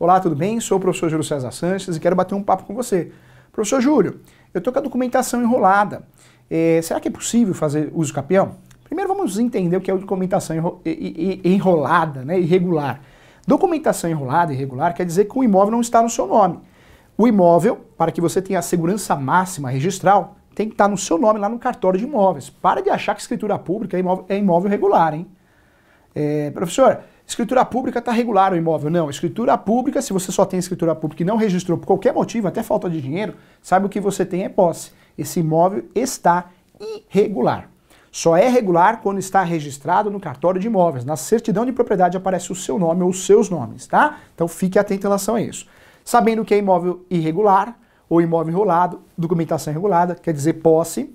Olá, tudo bem? Sou o professor Júlio César Sanches e quero bater um papo com você. Professor Júlio, eu estou com a documentação enrolada. É, será que é possível fazer uso capião? Primeiro vamos entender o que é documentação enro enrolada, né, irregular. Documentação enrolada, irregular, quer dizer que o imóvel não está no seu nome. O imóvel, para que você tenha a segurança máxima registral, tem que estar no seu nome lá no cartório de imóveis. Para de achar que escritura pública é imóvel, é imóvel regular, hein? É, professor, Escritura pública está regular o imóvel. Não, escritura pública, se você só tem escritura pública e não registrou por qualquer motivo, até falta de dinheiro, sabe o que você tem é posse. Esse imóvel está irregular. Só é regular quando está registrado no cartório de imóveis. Na certidão de propriedade aparece o seu nome ou os seus nomes, tá? Então fique atento em relação a isso. Sabendo que é imóvel irregular ou imóvel enrolado, documentação regulada, quer dizer posse,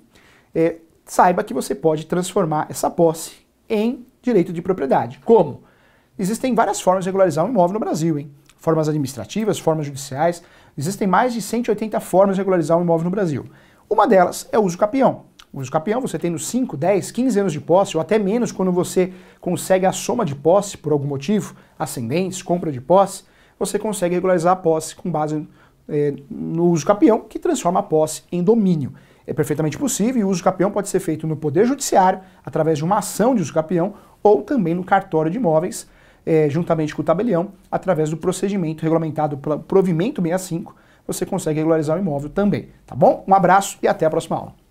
é, saiba que você pode transformar essa posse em direito de propriedade. Como? Existem várias formas de regularizar um imóvel no Brasil, hein? Formas administrativas, formas judiciais. Existem mais de 180 formas de regularizar um imóvel no Brasil. Uma delas é o uso capião. O uso capião você tem nos 5, 10, 15 anos de posse, ou até menos quando você consegue a soma de posse por algum motivo, ascendentes, compra de posse, você consegue regularizar a posse com base eh, no uso capião, que transforma a posse em domínio é perfeitamente possível e o uso capião pode ser feito no Poder Judiciário, através de uma ação de uso capião, ou também no cartório de imóveis, é, juntamente com o tabelião, através do procedimento regulamentado pelo provimento 65, você consegue regularizar o imóvel também, tá bom? Um abraço e até a próxima aula.